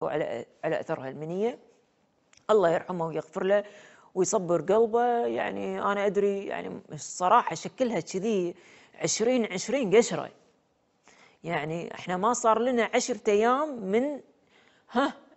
وعلى على اثرها المنيه الله يرحمه ويغفر له ويصبر قلبه يعني انا ادري يعني الصراحه شكلها كذي 20 20 قشره يعني احنا ما صار لنا 10 ايام من ها